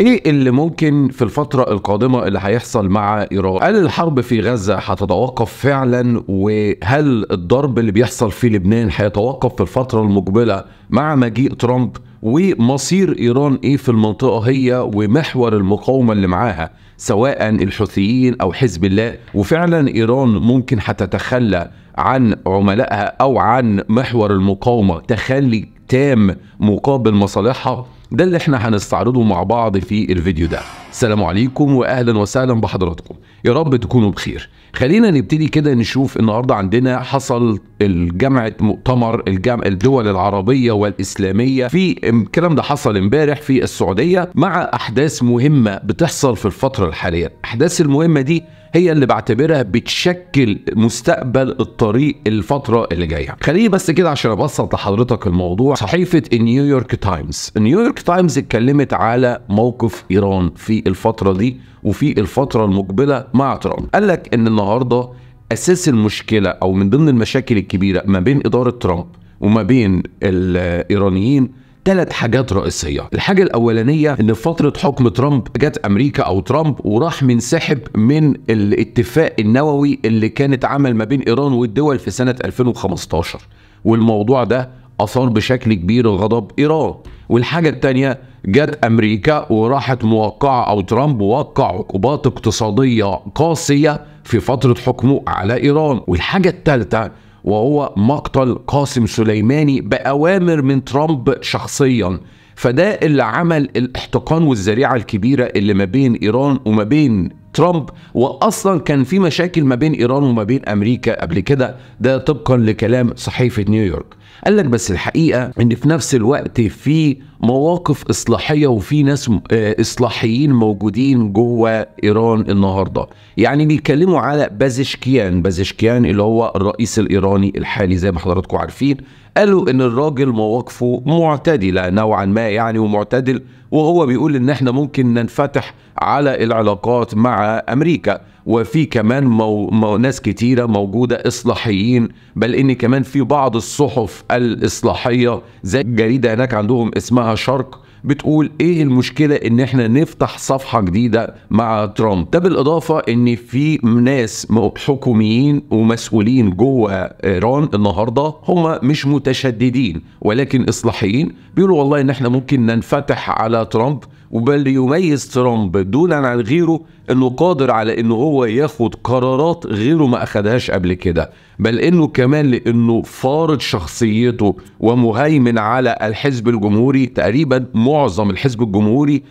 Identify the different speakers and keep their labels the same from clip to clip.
Speaker 1: ايه اللي ممكن في الفترة القادمة اللي هيحصل مع ايران؟ هل الحرب في غزة هتتوقف فعلا وهل الضرب اللي بيحصل في لبنان هيتوقف في الفترة المقبلة مع مجيء ترامب؟ ومصير ايران ايه في المنطقه هي ومحور المقاومه اللي معاها سواء الحوثيين او حزب الله وفعلا ايران ممكن هتتخلى عن عملائها او عن محور المقاومه تخلي تام مقابل مصالحها ده اللي احنا هنستعرضه مع بعض في الفيديو ده السلام عليكم واهلا وسهلا بحضراتكم يا رب تكونوا بخير خلينا نبتدي كده نشوف النهارده عندنا حصل الجامعه مؤتمر الجامعة الدول العربيه والاسلاميه في الكلام ده حصل امبارح في السعوديه مع احداث مهمه بتحصل في الفتره الحاليه الاحداث المهمه دي هي اللي بعتبرها بتشكل مستقبل الطريق الفتره اللي جايه خليني بس كده عشان ابسط لحضرتك الموضوع صحيفه النيويورك تايمز النيويورك تايمز اتكلمت على موقف ايران في الفتره دي وفي الفتره المقبله مع ترامب قال لك ان النهارده اساس المشكله او من ضمن المشاكل الكبيره ما بين اداره ترامب وما بين الايرانيين ثلاث حاجات رئيسيه الحاجه الاولانيه ان في فتره حكم ترامب جت امريكا او ترامب وراح منسحب من الاتفاق النووي اللي كان اتعمل ما بين ايران والدول في سنه 2015 والموضوع ده اثار بشكل كبير غضب ايران والحاجه الثانيه جت امريكا وراحت موقعه او ترامب وقع عقوبات اقتصاديه قاسيه في فتره حكمه على ايران والحاجه الثالثه وهو مقتل قاسم سليماني بأوامر من ترامب شخصياً فده اللي عمل الاحتقان والذريعه الكبيره اللي ما بين ايران وما بين ترامب واصلا كان في مشاكل ما بين ايران وما بين امريكا قبل كده ده طبقا لكلام صحيفه نيويورك قال لك بس الحقيقه ان في نفس الوقت في مواقف اصلاحيه وفي ناس آه، اصلاحيين موجودين جوه ايران النهارده يعني بيتكلموا على بازشكيان بازشكيان اللي هو الرئيس الايراني الحالي زي ما حضراتكم عارفين قالوا ان الراجل مواقفه معتدله نوعا ما يعني ومعتدل وهو بيقول ان احنا ممكن ننفتح على العلاقات مع امريكا وفي كمان مو مو ناس كتيرة موجودة إصلاحيين بل إن كمان في بعض الصحف الإصلاحية زي جريدة هناك عندهم اسمها شرق بتقول ايه المشكلة ان احنا نفتح صفحة جديدة مع ترامب ده بالاضافة ان في ناس حكوميين ومسؤولين جوه ايران النهاردة هم مش متشددين ولكن اصلاحيين بيقولوا والله ان احنا ممكن ننفتح على ترامب وبل يميز ترامب دولا عن غيره انه قادر على انه هو ياخد قرارات غيره ما اخدهاش قبل كده بل انه كمان لانه فارض شخصيته ومهيمن على الحزب الجمهوري تقريبا معظم الحزب الجمهوري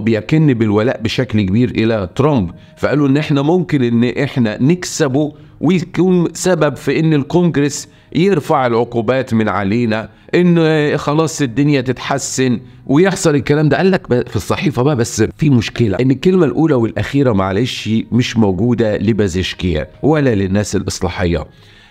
Speaker 1: بيكن بالولاء بشكل كبير الى ترامب فقالوا ان احنا ممكن ان احنا نكسبه ويكون سبب في ان الكونجرس يرفع العقوبات من علينا ان خلاص الدنيا تتحسن ويحصل الكلام ده قال لك في الصحيفه بقى بس في مشكله ان الكلمه الاولى والاخيره معلش مش موجوده لبازيشكيا ولا للناس الاصلاحيه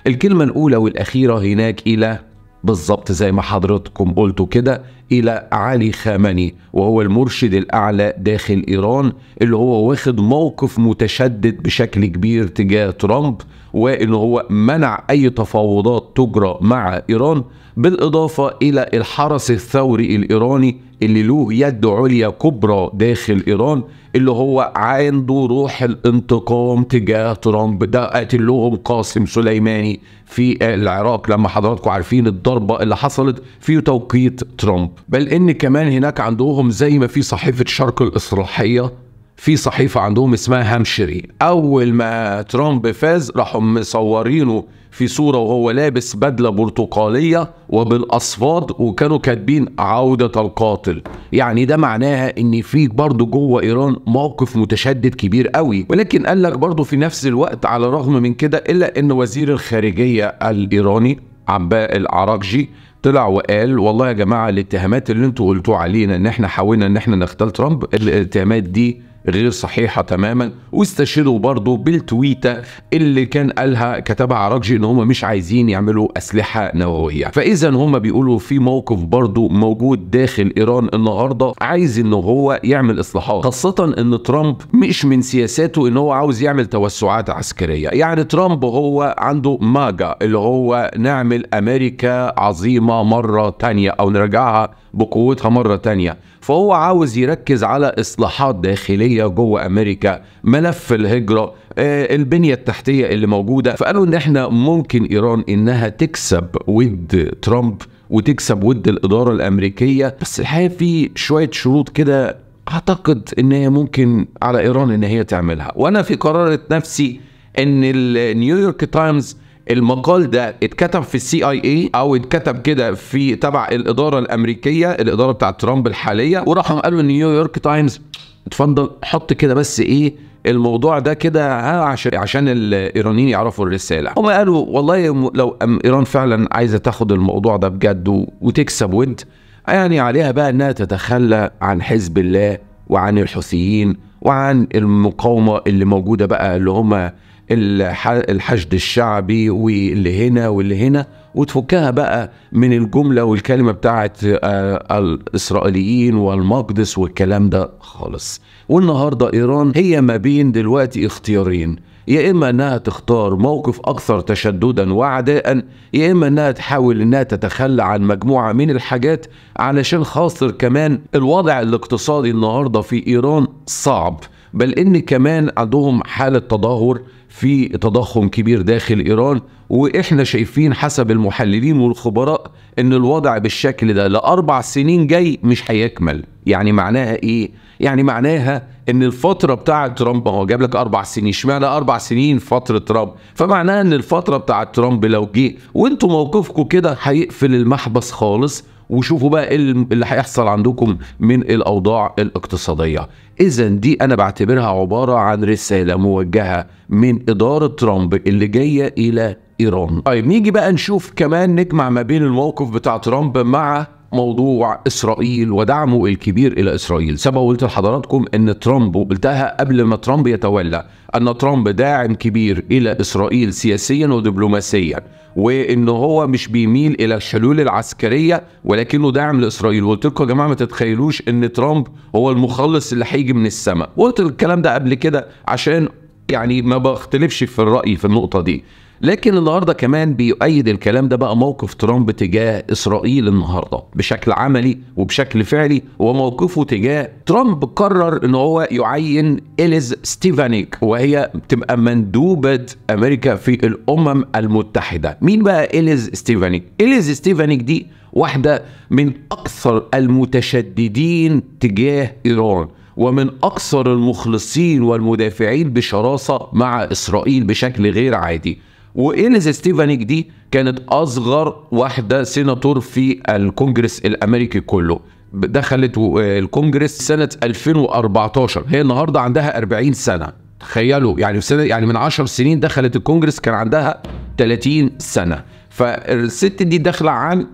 Speaker 1: الكلمه الاولى والاخيره هناك الى بالظبط زي ما حضرتكم قلتوا كده الى علي خامني وهو المرشد الاعلى داخل ايران اللي هو واخد موقف متشدد بشكل كبير تجاه ترامب وان هو منع اي تفاوضات تجرى مع ايران بالاضافه الى الحرس الثوري الايراني اللي له يد عليا كبرى داخل ايران اللي هو عنده روح الانتقام تجاه ترامب ده قاتل لهم قاسم سليماني في العراق لما حضراتكم عارفين الضربه اللي حصلت في توقيت ترامب بل ان كمان هناك عندهم زي ما في صحيفه شرق الاصلاحيه في صحيفة عندهم اسمها هامشري أول ما ترامب فاز راحوا مصورينه في صورة وهو لابس بدلة برتقالية وبالأصفاد وكانوا كاتبين عودة القاتل يعني ده معناها ان في برضه جوه ايران موقف متشدد كبير قوي ولكن قال لك برضه في نفس الوقت على الرغم من كده الا ان وزير الخارجية الايراني عباء العراقجي طلع وقال والله يا جماعه الاتهامات اللي انتوا قلتوها علينا ان احنا حاولنا ان احنا نغتال ترامب الاتهامات دي غير صحيحه تماما واستشهدوا برضه بالتويته اللي كان قالها كتبها عراقجي ان هم مش عايزين يعملوا اسلحه نوويه فاذا هم بيقولوا في موقف برضه موجود داخل ايران النهارده عايز ان هو يعمل اصلاحات خاصه ان ترامب مش من سياساته ان هو عاوز يعمل توسعات عسكريه يعني ترامب هو عنده ماجا اللي هو نعمل امريكا عظيمه مره تانية او نرجعها بقوتها مرة تانية فهو عاوز يركز على إصلاحات داخلية جوه أمريكا ملف الهجرة آه، البنية التحتية اللي موجودة فقالوا إن إحنا ممكن إيران إنها تكسب ود ترامب وتكسب ود الإدارة الأمريكية بس الحقيقة في شوية شروط كده أعتقد إن هي ممكن على إيران إن هي تعملها وأنا في قرارة نفسي إن النيويورك تايمز المقال ده اتكتب في السي اي اي او اتكتب كده في تبع الاداره الامريكيه الاداره بتاعه ترامب الحاليه وراحوا قالوا نيويورك تايمز اتفضل حط كده بس ايه الموضوع ده كده عشان عشان الايرانيين يعرفوا الرساله هم قالوا والله لو ايران فعلا عايزه تاخد الموضوع ده بجد وتكسب ود يعني عليها بقى انها تتخلى عن حزب الله وعن الحوثيين وعن المقاومه اللي موجوده بقى اللي هم الحشد الشعبي واللي هنا واللي هنا وتفكها بقى من الجمله والكلمه بتاعت آه، الاسرائيليين والمقدس والكلام ده خالص والنهارده ايران هي ما بين دلوقتي اختيارين يا اما انها تختار موقف اكثر تشددا وعداء يا اما انها تحاول انها تتخلى عن مجموعه من الحاجات علشان خاطر كمان الوضع الاقتصادي النهارده في ايران صعب بل ان كمان عندهم حاله تدهور في تضخم كبير داخل ايران واحنا شايفين حسب المحللين والخبراء ان الوضع بالشكل ده لاربع سنين جاي مش هيكمل يعني معناها ايه يعني معناها ان الفتره بتاعه ترامب هو جاب لك اربع سنين اشمعنى اربع سنين فتره ترامب فمعناها ان الفتره بتاعه ترامب لو جه وانتوا موقفكم كده هيقفل المحبس خالص وشوفوا بقى إيه اللي هيحصل عندكم من الاوضاع الاقتصاديه اذا دي انا بعتبرها عباره عن رساله موجهه من اداره ترامب اللي جايه الى ايران طيب نيجي بقى نشوف كمان نجمع ما بين الموقف بتاع ترامب مع موضوع اسرائيل ودعمه الكبير الى اسرائيل سبق قلت لحضراتكم ان ترامب وقلتها قبل ما ترامب يتولى ان ترامب داعم كبير الى اسرائيل سياسيا ودبلوماسيا وان هو مش بيميل الى الحلول العسكريه ولكنه داعم لاسرائيل وقلت لكم يا جماعه ما تتخيلوش ان ترامب هو المخلص اللي هيجي من السماء قلت الكلام ده قبل كده عشان يعني ما بختلفش في الرأي في النقطة دي لكن النهارده كمان بيؤيد الكلام ده بقى موقف ترامب تجاه اسرائيل النهارده بشكل عملي وبشكل فعلي وموقفه تجاه ترامب قرر ان هو يعين اليز ستيفانيك وهي بتبقى مندوبه امريكا في الامم المتحده مين بقى اليز ستيفانيك اليز ستيفانيك دي واحده من اكثر المتشددين تجاه ايران ومن اكثر المخلصين والمدافعين بشراسه مع اسرائيل بشكل غير عادي وإليز ستيفانيك دي كانت أصغر واحدة سيناتور في الكونجرس الأمريكي كله دخلت الكونجرس سنة 2014 هي النهاردة عندها 40 سنة تخيلوا يعني سنة يعني من 10 سنين دخلت الكونجرس كان عندها 30 سنة فالست دي داخلة عن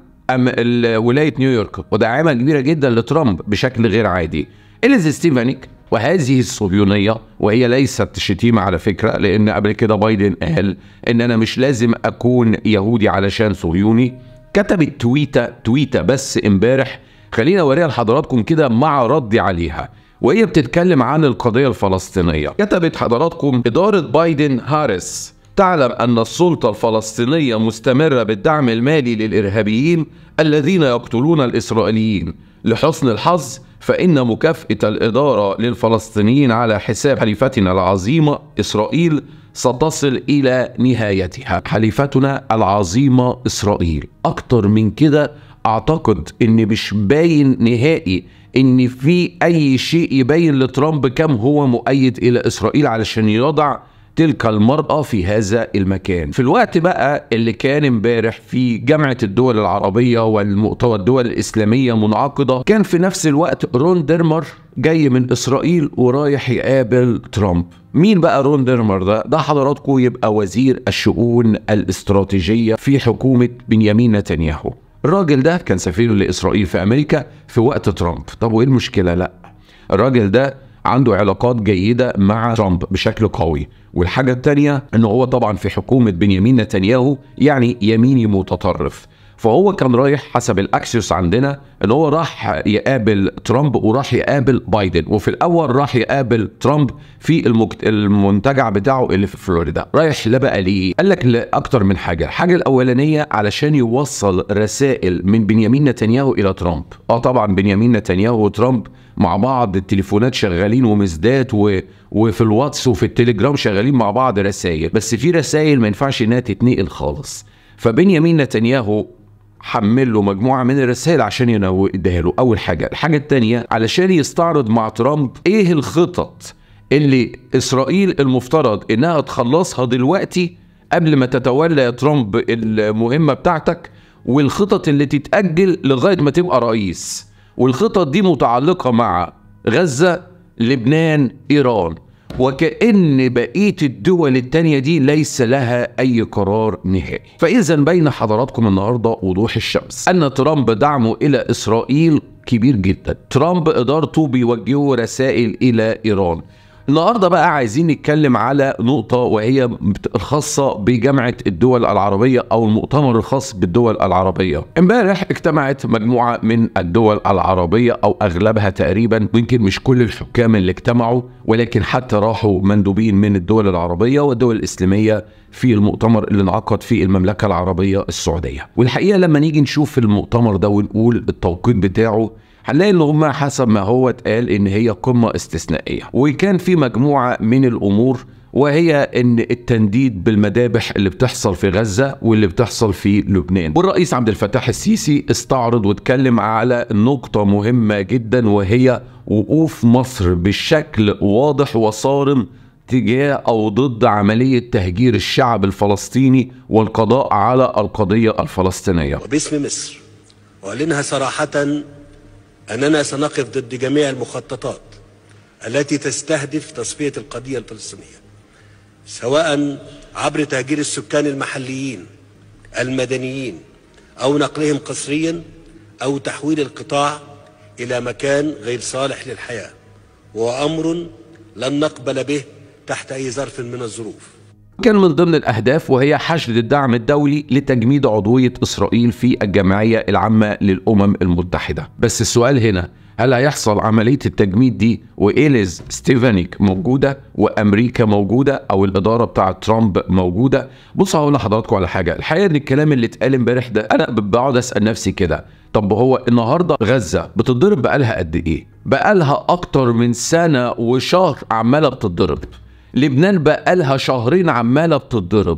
Speaker 1: ولاية نيويورك وده كبيرة جدا لترامب بشكل غير عادي إيه إليز ستيفانيك وهذه الصهيونية وهي ليست شتيمة على فكرة لأن قبل كده بايدن قال إن أنا مش لازم أكون يهودي علشان صهيوني كتبت تويتة تويتة بس امبارح خلينا أوريها لحضراتكم كده مع ردي عليها وهي بتتكلم عن القضية الفلسطينية كتبت حضراتكم إدارة بايدن هاريس تعلم أن السلطة الفلسطينية مستمرة بالدعم المالي للإرهابيين الذين يقتلون الإسرائيليين لحسن الحظ فإن مكافأة الإدارة للفلسطينيين على حساب حليفتنا العظيمة إسرائيل ستصل إلى نهايتها حليفتنا العظيمة إسرائيل أكتر من كده أعتقد إن مش باين نهائي إن في أي شيء يبين لترامب كم هو مؤيد إلى إسرائيل علشان يضع تلك المرأة في هذا المكان في الوقت بقى اللي كان امبارح في جامعة الدول العربية الدول الإسلامية منعقدة كان في نفس الوقت رون ديرمر جاي من إسرائيل ورايح يقابل ترامب مين بقى رون ديرمر ده؟ ده حضراتكم يبقى وزير الشؤون الاستراتيجية في حكومة بنيامين نتنياهو الراجل ده كان سفير لإسرائيل في أمريكا في وقت ترامب طب وإيه المشكلة؟ لأ الراجل ده عنده علاقات جيده مع ترامب بشكل قوي والحاجه الثانيه ان هو طبعا في حكومه بنيامين نتنياهو يعني يميني متطرف فهو كان رايح حسب الاكسيوس عندنا ان هو راح يقابل ترامب وراح يقابل بايدن وفي الاول راح يقابل ترامب في المنتجع بتاعه اللي في فلوريدا رايح لا بقى ليه قال لك لاكتر من حاجه الحاجه الاولانيه علشان يوصل رسائل من بنيامين نتنياهو الى ترامب اه طبعا بنيامين نتنياهو وترامب مع بعض التليفونات شغالين ومزدات و... وفي الواتس وفي التليجرام شغالين مع بعض رسائل بس في رسائل ما ينفعش انها تتنقل خالص فبنيامين نتنياهو حمل له مجموعه من الرسائل عشان يديها له اول حاجه الحاجه الثانيه علشان يستعرض مع ترامب ايه الخطط اللي اسرائيل المفترض انها تخلصها دلوقتي قبل ما تتولى يا ترامب المهمه بتاعتك والخطط اللي تتاجل لغايه ما تبقى رئيس والخطط دي متعلقه مع غزه لبنان ايران وكأن بقية الدول التانية دي ليس لها أي قرار نهائي فإذا بين حضراتكم النهاردة وضوح الشمس أن ترامب دعمه إلى إسرائيل كبير جدا ترامب إدارته بيوجهوا رسائل إلى إيران النهارده بقى عايزين نتكلم على نقطه وهي الخاصه بجامعه الدول العربيه او المؤتمر الخاص بالدول العربيه امبارح اجتمعت مجموعه من الدول العربيه او اغلبها تقريبا ويمكن مش كل الحكام اللي اجتمعوا ولكن حتى راحوا مندوبين من الدول العربيه والدول الاسلاميه في المؤتمر اللي انعقد في المملكه العربيه السعوديه والحقيقه لما نيجي نشوف المؤتمر ده ونقول التوقيت بتاعه هنلاقي ان هما حسب ما هو اتقال ان هي قمه استثنائيه وكان في مجموعه من الامور وهي ان التنديد بالمذابح اللي بتحصل في غزه واللي بتحصل في لبنان والرئيس عبد الفتاح السيسي استعرض واتكلم على نقطه مهمه جدا وهي وقوف مصر بشكل واضح وصارم تجاه او ضد عمليه تهجير الشعب الفلسطيني والقضاء على القضيه الفلسطينيه وباسم مصر اعلنها صراحه أننا سنقف ضد جميع المخططات التي تستهدف تصفية القضية الفلسطينية سواء عبر تهجير السكان المحليين المدنيين أو نقلهم قسريا أو تحويل القطاع إلى مكان غير صالح للحياة وهو أمر لن نقبل به تحت أي ظرف من الظروف كان من ضمن الأهداف وهي حشد الدعم الدولي لتجميد عضوية إسرائيل في الجمعية العامة للأمم المتحدة بس السؤال هنا هل هيحصل عملية التجميد دي وإيليز ستيفانيك موجودة وأمريكا موجودة أو الإدارة بتاعة ترامب موجودة بص هقول لحضراتكم على حاجة الحقيقة إن الكلام اللي اتقال امبارح ده أنا بقعد أسأل نفسي كده طب هو النهاردة غزة بتضرب بقالها قد إيه؟ بقالها أكتر من سنة وشهر عمالة بتضرب لبنان بقالها شهرين عماله بتتضرب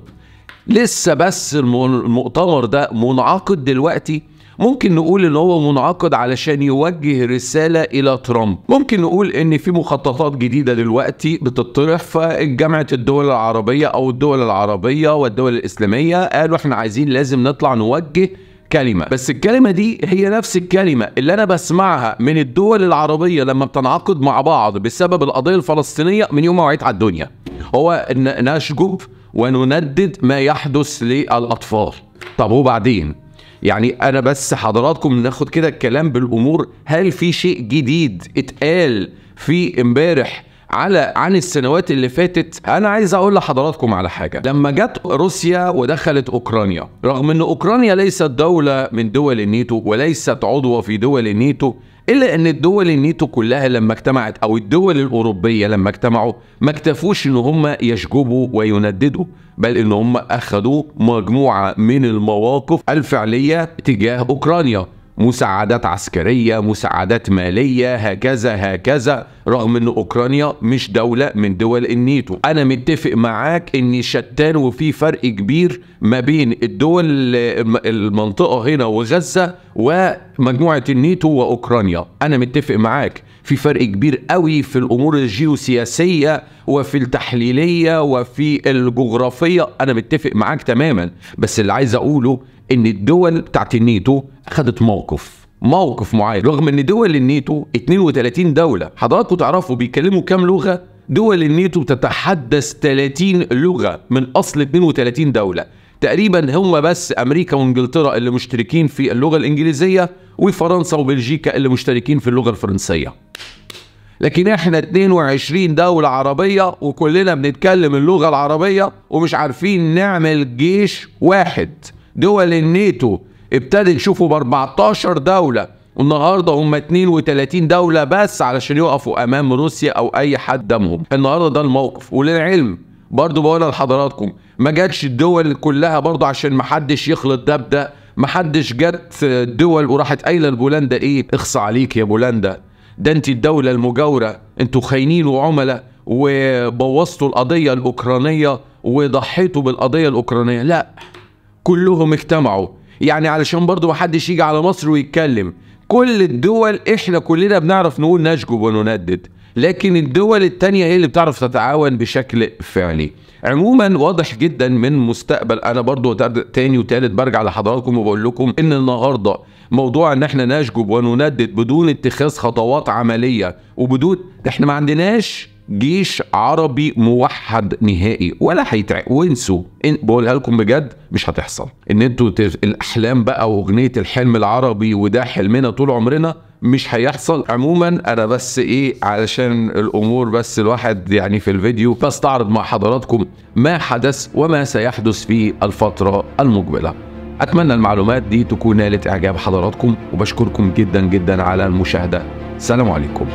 Speaker 1: لسه بس المؤتمر ده منعقد دلوقتي ممكن نقول ان هو منعقد علشان يوجه رساله الى ترامب ممكن نقول ان في مخططات جديده دلوقتي بتطرح فجامعه الدول العربيه او الدول العربيه والدول الاسلاميه قالوا احنا عايزين لازم نطلع نوجه كلمه بس الكلمه دي هي نفس الكلمه اللي انا بسمعها من الدول العربيه لما بتنعقد مع بعض بسبب القضيه الفلسطينيه من يوم ما وعيت على الدنيا هو نشجب ونندد ما يحدث للاطفال طب وبعدين يعني انا بس حضراتكم ناخد كده الكلام بالامور هل في شيء جديد اتقال في امبارح على عن السنوات اللي فاتت انا عايز اقول لحضراتكم على حاجه لما جت روسيا ودخلت اوكرانيا رغم ان اوكرانيا ليست دوله من دول الناتو وليست عضوه في دول الناتو الا ان الدول الناتو كلها لما اجتمعت او الدول الاوروبيه لما اجتمعوا ما اكتفوش ان هم يشجبوا وينددوا بل ان هم اخذوا مجموعه من المواقف الفعليه تجاه اوكرانيا مساعدات عسكريه مساعدات ماليه هكذا هكذا رغم ان اوكرانيا مش دولة من دول النيتو انا متفق معاك ان شتان وفي فرق كبير ما بين الدول المنطقة هنا وغزة ومجموعة النيتو واوكرانيا انا متفق معاك في فرق كبير قوي في الامور الجيوسياسيه وفي التحليليه وفي الجغرافيه انا متفق معاك تماما بس اللي عايز اقوله ان الدول بتاعت النيتو خدت موقف موقف معين رغم ان دول النيتو 32 دوله حضراتكم تعرفوا بيتكلموا كام لغه دول النيتو بتتحدث 30 لغه من اصل 32 دوله تقريبا هم بس امريكا وانجلترا اللي مشتركين في اللغه الانجليزيه وفرنسا وبلجيكا اللي مشتركين في اللغه الفرنسيه لكن احنا 22 دولة عربية وكلنا بنتكلم اللغة العربية ومش عارفين نعمل جيش واحد دول النيتو ابتدى نشوفه ب 14 دوله النهارده هم 32 دوله بس علشان يقفوا امام روسيا او اي حد دمهم النهارده ده الموقف وللعلم برضه بقولها لحضراتكم ما جاتش الدول كلها برضه عشان ما حدش يخلط ده بده ما حدش جت الدول وراحت قايله لبولندا ايه اخصى عليك يا بولندا ده انت الدوله المجاوره انتوا خاينين وعملاء وبوظتوا القضيه الاوكرانيه وضحيتوا بالقضيه الاوكرانيه لا كلهم اجتمعوا يعني علشان برضو محدش يجي على مصر ويتكلم كل الدول احنا كلنا بنعرف نقول نشجب ونندد لكن الدول التانية هي اللي بتعرف تتعاون بشكل فعلي عموما واضح جدا من مستقبل انا برضو تاني وتالت برجع لحضراتكم وبقول لكم ان النهارده موضوع ان احنا نشجب ونندد بدون اتخاذ خطوات عمليه وبدون احنا ما عندناش جيش عربي موحد نهائي ولا هيتع وانسوا إن... بقولها لكم بجد مش هتحصل ان انتوا تف... الاحلام بقى واغنيه الحلم العربي وده حلمنا طول عمرنا مش هيحصل عموما انا بس ايه علشان الامور بس الواحد يعني في الفيديو بستعرض مع حضراتكم ما حدث وما سيحدث في الفتره المقبله اتمنى المعلومات دي تكون نالت اعجاب حضراتكم وبشكركم جدا جدا على المشاهده سلام عليكم